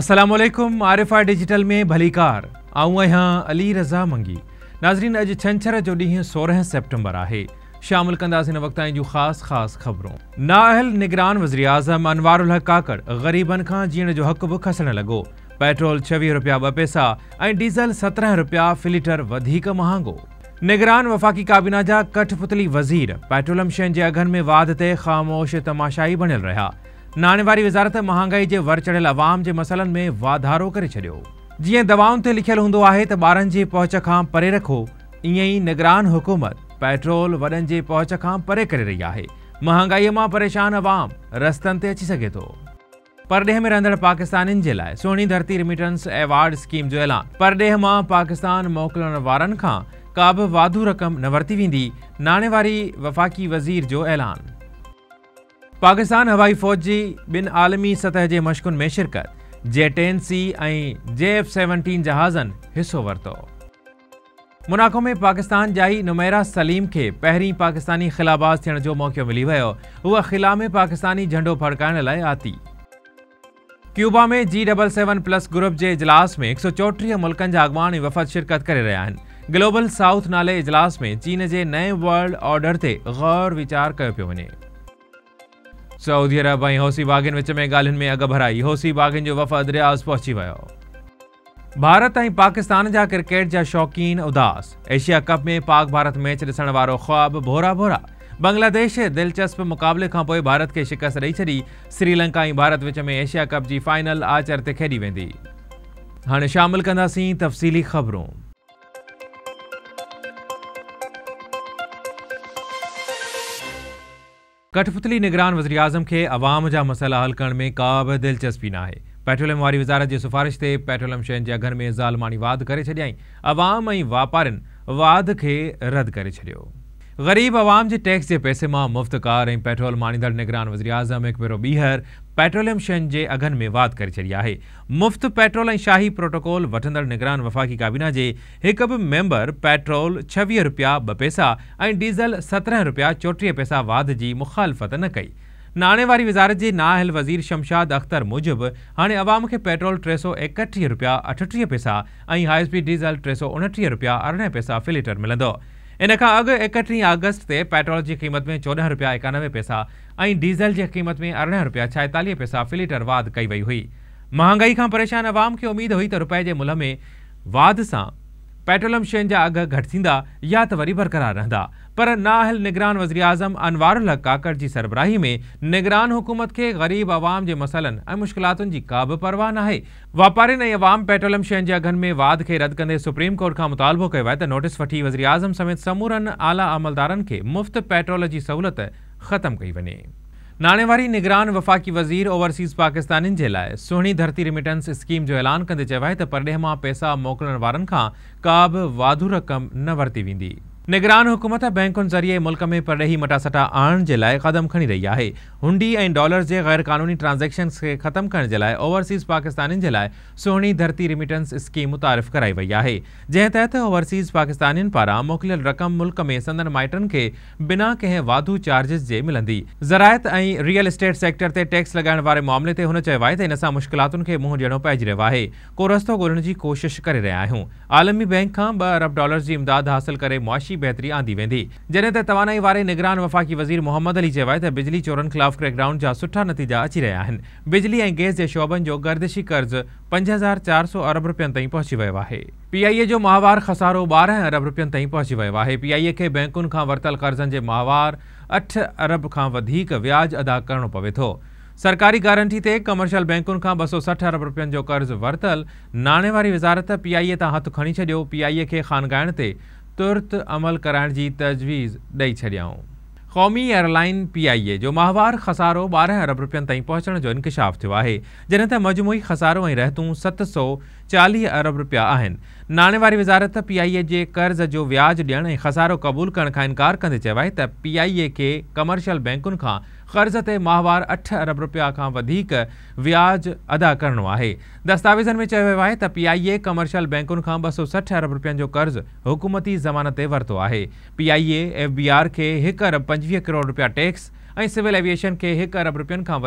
Aslam Arifa digital में भली car आऊं अली रज़ा मंगी नाज़रीन अज छंछर जो ॾींहुं सोरह सेप्टेंबर है शामिल कंदासीं वक़्त जो खास खास खबरों नाअल नाअहल निगरान वज़ीर आज़म अनवारुल हक़ काकड़ गरीबन का जीण जो हक़ भी खसण लगो पेट्रोल छवी रुपया ब पैसा ऐं डीज़ल सत्रह रुपया फ़ी महंगो निगरान वफ़ाक़ी काबिना जहा कठपुतली वज़ीर पेट्रोलियम शयुनि के अघन में वाद से ख़ामोश तमाशाई बनल रहा नाणे वज़ारत महंगाई के वर चढ़ियल अवाम के मसइलनि में वाधारो कर छॾियो जीअं दवाउनि ते लिखियलु हूंदो आहे त ॿारनि परे रखो इं ई निगरान हुकूमत पेट्रोल वॾनि जे पहुच खां परे कर रही है महंगाई में परेशान अवाम रस्तनि ते अची सघे तो परॾेह में रहंदड़ पाकिस्तानियुनि जे लाइ सोणी धरती रिमिटेंस अवार्ड स्कीम जो ऐलान परॾेह में पाकिस्तान मोकिलण वारनि का भी वाधू रक़म न वरती वी नाणेवारी वफ़ाक़ी वज़ीर जो ऐलान पाकिस्तान हवाई फौज की बिन आलमी सतह के मश्कुनि में शिरकत जे टेन सी ऐं जे एफ सेवनटीन जहाज़नि हिसो वरितो मुनाको में पाकिस्तान जा नुमैरा सलीम के पहिरीं पाकिस्तानी ख़िलाबाज़ थियण मौक़ो मिली वियो उहा ख़िला में पाकिस्तानी झंडो फड़काइण लाय आती क्यूबा में G double seven plus group के इजलास में एक सौ चौटी मुल्कनि जा अॻवान वफ़द शिरकत कर रहा आहिनि ग्लोबल साउथ नाले इजलास में चीन के नए वर्ल्ड ऑर्डर से गौर विचार कयो पियो सऊदी अरब ऐं होसी वाघिन विच में ॻाल्हियुनि में अग भराई होसी वाघिन जो वफ़द रियाज़ पहुंची वियो भारत और पाकिस्तान जा क्रिकेट जा शौक़ीन उदास एशिया कप में पाक भारत मैच ॾिसण ख़्वाब भोरा भोरा बांग्लादेश दिलचस्प मुक़ाबले खां भारत के शिकस्त ॾेई छॾी श्रीलंका भारत विच में एशिया कप जी फाइनल आचर ते खेॾी वेंदी हाणे शामिलु कंदासीं तफ़सीली ख़बरूं कठपुतली निगरान वजी अजम खे आवाम जा मसइला हल कर में का बि दिलचस्पी न आहे पेट्रोलियम वारी वज़ारत की सिफारिश से पेट्रोलियम शय के अघनि में ज़ालमानी वाद कर छॾियईं अवाम ऐं वापारियुनि वाद खे रद्द करे छॾियो गरीब आवाम के टैक्स के पैसे में मुफ़्त कार ऐं पेट्रोल माणींदड़ निगरान वज़ीर एक भेरों ॿीहर पेट्रोलियम शघन में वाद कर छॾी है मुफ़्त पेट्रोल ऐं शाही प्रोटोकॉल वठंदड़ निगरान वफ़ाक़ी काबीना के एक बि मेंबर पेट्रोल छवी रुपया ॿ पैसा डीज़ल सत्रह रुपया चौटी पैसा वाद की मुखालफ़त न कई नाणेवारी वजारत विज़ारत जे वज़ीर शमशाद अख्तर मूजिबि हाँ अवाम के पेट्रोल टे सौ एकटी रुपया अठटी पैसा ऐं हाई स्पीड डीज़ल टे सौ उणटीह रुपया अरिड़हं पैसा फिलीटर लीटर इन खां अॻु एकटीह अगस्त ते पेट्रोल जी क़ीमत में चोॾहं रुपया एकानवे पैसा ऐं डीज़ल जी क़ीमत में अरिड़हं रुपया छाहेतालीह पैसा फ़ी लीटर वाध कई वई हुई महांगाई खां परेशान अवाम खे उमेद हुई त रुपए जे मुल में वाध सां पेट्रोलियम शयुनि जा अघु घटिजंदा या त वरी बरक़रार रहंदा पर नाहल निगरान वजी अजम अनवार काकर जी सरबराही में निगरान हुकूमत के ग़रीब आवाम के मसलन ए मुश्किल की का भी परवाह ना आहे अवाम पेट्रोलियम शयुनि जे अघनि में वाद के रद्द कदे सुप्रीम कोर्ट का मुतालबो किया आहे नोटिस वठी वज़ी अज़म समेत समूरन आला अमलदार खे मुफ़्त पेट्रोल की सहूलत खत्म कई वे नाणेवारी निगरान वफ़ाक़ी वज़ीर ओवरसीज़ पाकिस्तान के लिए सुहणी धरती रिमिटेंस स्कीम जो ऐलान कंदे चयो आहे त परॾेह पैसा मोकिलण वारनि खां का बि वाधू रक़म न वरती वेंदी निगरान हुकूमत बैंकों ज़रिए मुल्क में परॾेही मटासटा आने के लिए क़दम खड़ी रही है हुंडी ए डॉलर के ग़ैरक़ानूनी ट्रांज़ेक्शन्स खे ख़त्मु करण जे ओवरसीज़ पाकिस्तानी जे लाइ सुहिणी धरती रिमिटेंस स्कीम मुतारफ़ कराई वही है जै तहत ओवरसीज़ पाकिस्तानियुनि पारा मोकिलियल रक़म मुल्क में संदन माइटनि के बिना कें वाधू चार्जिस के मिलंदी ज़राइत ए रियल इस्टेट सेक्टर ते टैक्स लॻाइण वारे मामले ते हुन चयो इन सां मुश्किलातुनि खे मुंहुं ॾियणो पइजी रहियो आहे को रस्तों ॻोल्हण की कोशिश कर रहा आहियूं आलमी बैंक का ब अरब डॉलर की इमदाद हासिल करे माशी बहितरी आंदी वेंदी जॾहिं त तवानाई वारे निगरान वफ़ाक़ी वज़ीर मोहम्मद अली चयो आहे त बिजली चोरनि ख़िलाफ़ु क्रैकडाउन जा सुठा नतीजा अची रहिया आहिनि बिजली ऐं गैस जे शोबनि जो गर्दिशी कर्ज़ पंज हज़ार चारि सौ अरब रुपियनि ताईं पहुची वियो आहे पीआईए जो माहवार खसारो ॿारहं अरब रुपियनि ताईं पहुची वियो आहे पीआईए खे बैंकुनि खां वरितल कर्ज़नि जे माहवार अठ अरब खां वधीक व्याज अदा करणो पवे थो सरकारी गारंटी ते कमर्शियल बैंकुनि खां ॿ सौ सठि अरब रुपियनि जो कर्ज़ वरितल नाणे वारी वज़ारत पीआईए तां हथु खणी छॾियो पीआईए खे ख़ानगाइण ते तुर्त अमल कराइण जी तजवीज़ ॾेई छॾियाऊं क़ौमी एयरलाइन पी आई ए जो माहवार खसारो ॿारहं अरब रुपियनि ताईं पहुचण जो इंकशाफ़ थियो आहे जॾहिं त मजमूई खसारो ऐं रहतूं सत सौ चालीह अरब रुपिया आहिनि पी आई ए जे कर्ज़ जो व्याज ॾियणु ऐं ख़सारो क़बूल करण खां इनकार कंदे चयो आहे त पी आई ए खे कमर्शियल बैंकुनि खां क़र्ज़ ते माहवार अठ अरब रुपया का व्याज अदा करणो है दस्तावेजन में चयो है त पी आई ए कमर्शियल बैंकुनि का ब सौ सठ अरब रुपये जो कर्ज़ हुकूमती ज़मानत वरतो है PIA P I A F B R के एक अरब पंजवीह करोड़ रुपया टैक्स ऐं सिविल एविएशन के एक अरब रुपयन खां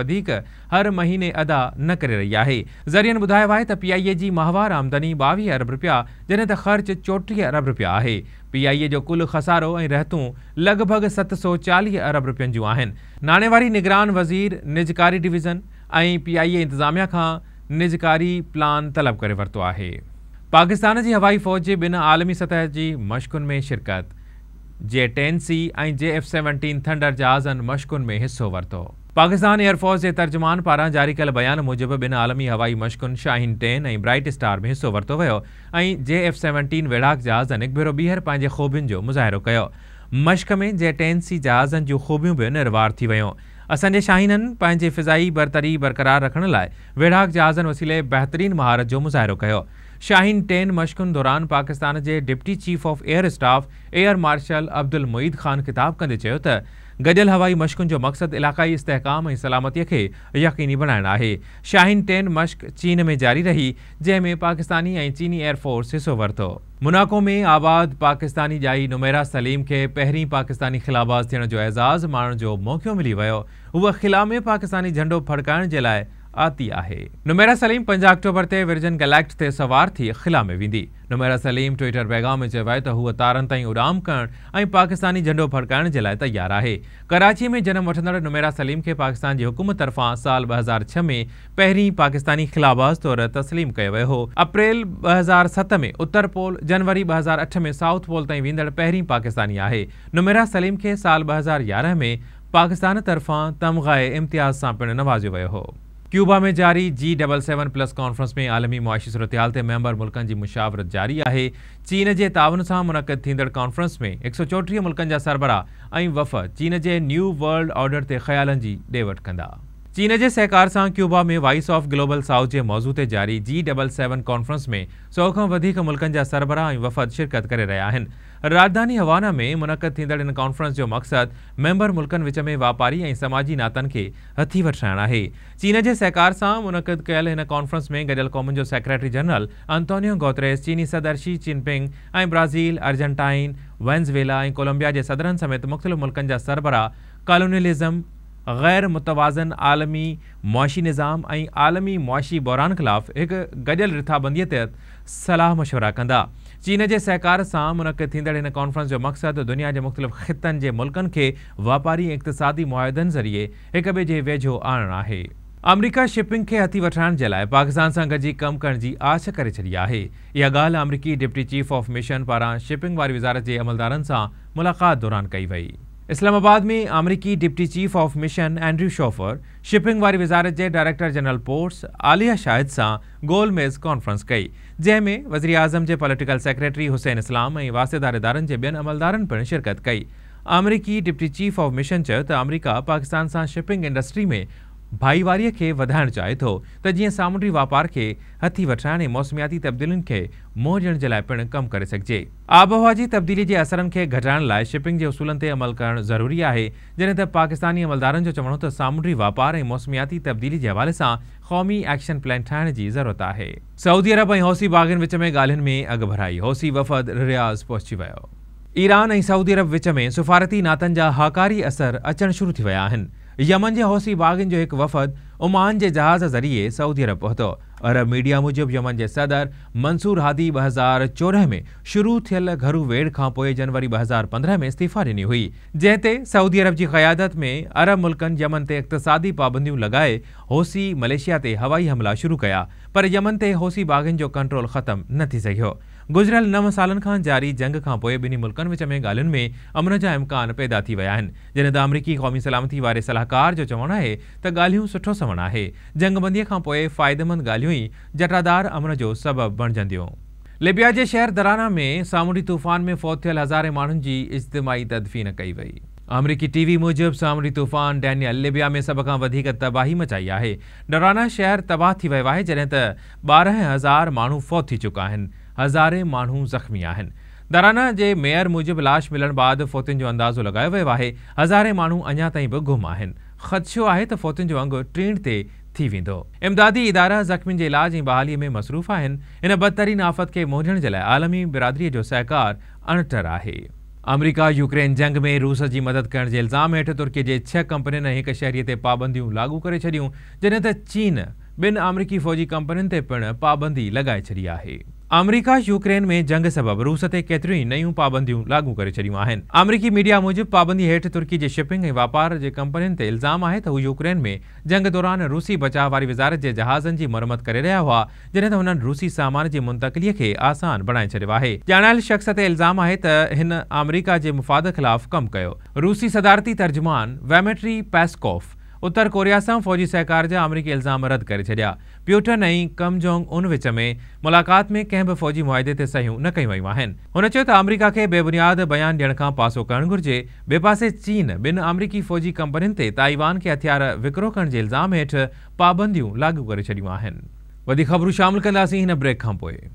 हर महीने अदा न कर रही आहे ज़रियनि ॿुधायो आहे त पीआईए की माहवार आमदनी बवी अरब रुपया जॾहिं ख़र्च चोटीह अरब रुपया है पीआईए जो कुल खसारो ऐं रहतूं लॻभॻि सत सौ चालीह अरब रुपयन जो नाणेवारी निगरान वज़ीर निजकारी डिवीज़न ऐं पीआईए इंतज़ामिया का निजकारी प्लान तलब कर वरितो है पाकिस्तान की हवाई फ़ौज जे ॿिनि आलमी सतह की मश्कुनि में शिरकत जे टेन सी ऐं जे एफ सेवनटीन थंडर जहाज़नि मश्कुनि में हिसो वरितो पाकिस्तान एयरफोर्स जे तर्जुमान पारां जारी कयल बयान मूजिबि ॿिनि आलमी हवाई मश्कुनि शाहीन टेन ऐं ब्राइट स्टार में हिसो वरितो वियो ऐं जे एफ सेवनटीन वेड़ाक जहाज़नि हिकु भेरो ॿीहर पंहिंजे ख़ूबियुनि जो मुज़ाहिरो कयो मश्क में जे टेन सी जहाज़नि जूं ख़ूबियूं बि निर्वार थी वियूं असांजे शाहीननि पंहिंजे फिज़ाई बरतरी बरक़रार रखण लाइ वेड़ाक जहाज़नि वसीले बहितरीन महारत जो मुज़ाहिरो कयो शाहीन टेन मशकुन दौरान पाकिस्तान के deputy chief of air staff air marshal Abdul Muid Khan ख़िताब कदे त गजल हवाई मश्कुनि जो मक़सदु इलाकई इसकाम ऐं सलामतीअ यकीनी बणाइणु आहे शाहीन टेन मश्क चीन में जारी रही जैमें पाकिस्तानी चीनी एयरफोर्स हिसो वरितो मुनाको में आबाद पाकिस्तानी ॼाई नुमेरा सलीम के पहिरीं पाकिस्तानी ख़िलाबाज़ थियण जो एज़ाज़ माणण जो मौक़ो मिली वियो हूअ ख़िला में पाकिस्तानी झंडो फड़काइण जे लाइ आती है नुमेरा सलीम पंज अक्टूबर से विर्जन गैलेक्ट से सवार थी ख़िला में वेंदी नुमेरा सलीम ट्विटर पैगाम में चयो तो त हूअ तारनि ताईं उॾाम पाकिस्तानी झंडो फड़काइण जे लाइ तयारु आहे कराची में जन्म वठंदड़ नुमेरा सलीम के पाकिस्तान जी हुकूमत तरफ़ां साल ब हज़ार छह में पहिरीं पाकिस्तानी ख़िलाबाज़ तौर तस्लीम कयो वियो हो अप्रैल ॿ हज़ार सत में उत्तर पोल जनवरी ब हज़ार अठ में साउथ पोल ताईं वेंदड़ पहिरीं पाकिस्तानी है नुमेरा सलीम के साल ब हज़ार यारह में पाकिस्तान तरफा तमग़ाए इम्तियाज़ से पिण नवाज़ियो वियो हो क्यूबा में जारी G double seven plus conference में आलमी मुआशी सूरतयाल के मेंबर मुल्क की मुशावरत जारी है चीन के तावन से मुनक़द कॉन्फ्रेंस में एक सौ चौटी मुल्कनि जा सरबराह वफ़द चीन के न्यू वर्ल्ड ऑर्डर के ख्याल की ॾे वठि कंदा चीन के सहकार सां क्यूबा में वॉइस ऑफ ग्लोबल साउथ के मौजूद ते जारी जी डबल सेवन कॉन्फ्रेंस में सौ खां वधीक मुल्कनि वफ़द शिरकत कर रहा है राजधानी हवाना में मुनक़द थींदड़ इन कॉन्फ्रेंस जो मकसद मेंबर मुल्कनि विच में व्यापारी ए समाजी नातनि के हथी वठाइणु है चीन के सहकार से मुनक़द कल इन कॉन्फ्रेंस में गॾियल कौम जो सेक्रेटरी जनरल अंतोनियो गोतरेस चीनी सदर Xi Jinping Brazil Argentine Venezuela ऐं कोलंबिया के सदरन समेत मुख़्तलिफ़ मुल्कनि जा सरबराह गैर मुतवाज़न आलमी मुआशी निज़ाम ऐं आलमी मुआशी बहरान खिलाफ़ एक गजल रिथाबंदी तहत सलाह मशवरा कंदा चीन के सहकार सां मुनक़िद थींदड़ कॉन्फ्रेंस जो मक़सदु दुनिया के मुख़्तलिफ़ ख़ितनि के मुल्कनि के वापारी इकतसादी इक़तिसादी ज़रिए एक बे जे वेझो आणणु है अमरीका शिपिंग के हथी वठाइण जे लाइ पाकिस्तान से गॾिजी कम कर आश कर छॾी है यह गाल अमरीकी डिप्टी चीफ ऑफ मिशन पारा शिपिंग वारी वज़ारत के अमलदार मुलाक़ात दौरान कई वही इस्लामाबाद में अमरीकी deputy chief of mission Andrew Schofer shipping वारी वजारत के director general ports Aliya Shahid से गोल मेज़ कॉन्फ्रेंस कई जैमें वज़ी अज़म के पॉलिटिकल सेक्रेटरी हुसैन इस्लाम ए वासेदार इदारन के बेन अमलदार पिण शिरकत कई अमरीकी डिप्टी चीफ ऑफ मिशन चयो अमरीका पाकिस्तान से शिपिंग इंडस्ट्री में भाईवारी के वधाइणु चाहे थो त जीअं सामूंडी वापार हथी वठाइण मौसमियाती तब्दीलियुनि के मोह ॾियण जे कम कर कमु करे सघिजे तब्दीली के असर के घटाइण ला शिपिंग के असूलन से अमल करणु ज़रूरी है जॾहिं त पाकिस्तानी अमलदारनि जो चवणो तो सामुंडी व्यापार ऐं मौसमियाती तब्दीली के हवाले से क़ौमी एक्शन प्लान ठाहिण जी ज़रूरत है सऊदी अरब ऐं हौसी बाग़नि विच में ॻाल्हियुनि में अग भराई हौसी वफ़द रियाज़ पहुची वियो ईरान ऐं सऊदी अरब विच में सिफारती नातन जहा हाकारी असर अचान शुरू थी विया यमन के हौसी बागिन जो एक वफ़द उमान के जहाज़ ज़रिए सऊदी अरब पहुतो अरब मीडिया मूजिब यमन के सदर मंसूर हादी ब हज़ार चौदह में शुरू थियल घरू वेड़ का जनवरी ब हज़ार पंद्रह में इस्तीफ़ा दिनी हुई जैते सऊदी अरब की क्यादत में अरब मुल्क यमन से इकतसादी पाबंद लगाए होसी मलेशिया से हवाई हमला शुरू कया पर यमन से होसी बागिन जो कंट्रोल खत्म न थी गुजरियल नव सालनि खां जारी जंग का पोइ ॿिन्ही विच में ॻाल्हियुनि में अमन जा इम्कान पैदा थी विया आहिनि अमरीकी क़ौमी सलामती वारे सलाहकार जो चवणु आहे त ॻाल्हियूं सुठो सवण आहे जंगबंदीअ खां पोइ फ़ाइदेमंद जटादार अमन जो सबबु बणिजंदियूं लिबिया जे शहर दराना में सामूंडी तूफ़ान में फ़ौत थियल हज़ारे माण्हुनि की इज्तमाही तदफ़ीन कई वही अमरीकी टीवी मूजिबि सामूंडी तूफ़ान डैनियल लिबिया में सब का तबाही मचाई है डराना शहर तबाह थी वियो आहे जॾहिं त बारह हज़ार माण्हू फ़ौत थी चुका आहिनि हज़ारे माण्हू ज़ख़्मी आहिनि दाराना जे मेयर मूजिबि लाश मिलण बाद फ़ौतियुनि जो अंदाज़ो लॻायो वो है हज़ारे माण्हू अञा ताईं बि गुम आहिनि ख़दशो है तो फ़ौतियुनि जो अंग टीण ते थी वेंदो इमदादी इदारा जख्मी के इलाज ऐं बहाली में मसरूफ़ हैं इन बदतरीन आफ़त के मोड़ण जे लाइ आलमी बिरादरीअ जो सहकार अणटर है अमरीका यूक्रेन जंग में रूस की मदद करण जे इल्ज़ाम हेठ तुर्की जे छह कंपनियुनि एक शहरी शहरीअ ते लागू कर छॾियूं जॾहिं चीन बिन अमरीकी फ़ौजी कंपनियों ते पाबंदी लगे छॾी है अमरीका यूक्रेन में जंग सबब रूस से કેતરી નયું પાબંદીઓ लागू કરે છડિયું આહન અમેરિકી મીડિયા મુજબ પાબંદી હેઠ तुर्की जे शिपिंग ऐं वापार जे कंपनियुनि ते इल्ज़ाम आहे त हू यूक्रेन में जंग दौरान रूसी बचाव वारी वज़ारत जे जहाज़नि जी मरम्मत करे रहिया हुआ जॾहिं त हुननि रूसी सामान जी मुंतक़लीअ खे आसान बणाए छॾियो आहे ॼाणायल शख़्स ते इल्ज़ाम आहे त हिन अमेरिका जे मुफ़ाद ख़िलाफ़ कमु कयो रूसी सदारती तर्जुमान वेमेट्री पेस्कोफ उत्तर कोरिया सां फ़ौजी सहकार जा अमरीकी इल्ज़ाम रद्द करे छॾिया प्योटर नई कम उन विच में मुलाक़ात में कंहिं बि फ़ौजी मुआदे ते सहियूं न कयूं वयूं आहिनि हुन चयो त अमरीका खे बेबुनियाद बयान ॾियण खां पासो करणु घुरिजे ॿिए पासे चीन ॿिनि अमरीकी फ़ौजी कंपनियुनि ते ताइवान खे हथियार विकिरो करण जे इल्ज़ाम हेठि पाबंदियूं लाॻू करे छॾियूं आहिनि वॾी ख़बरूं शामिलु कंदासीं हिन ब्रेक खां पोइ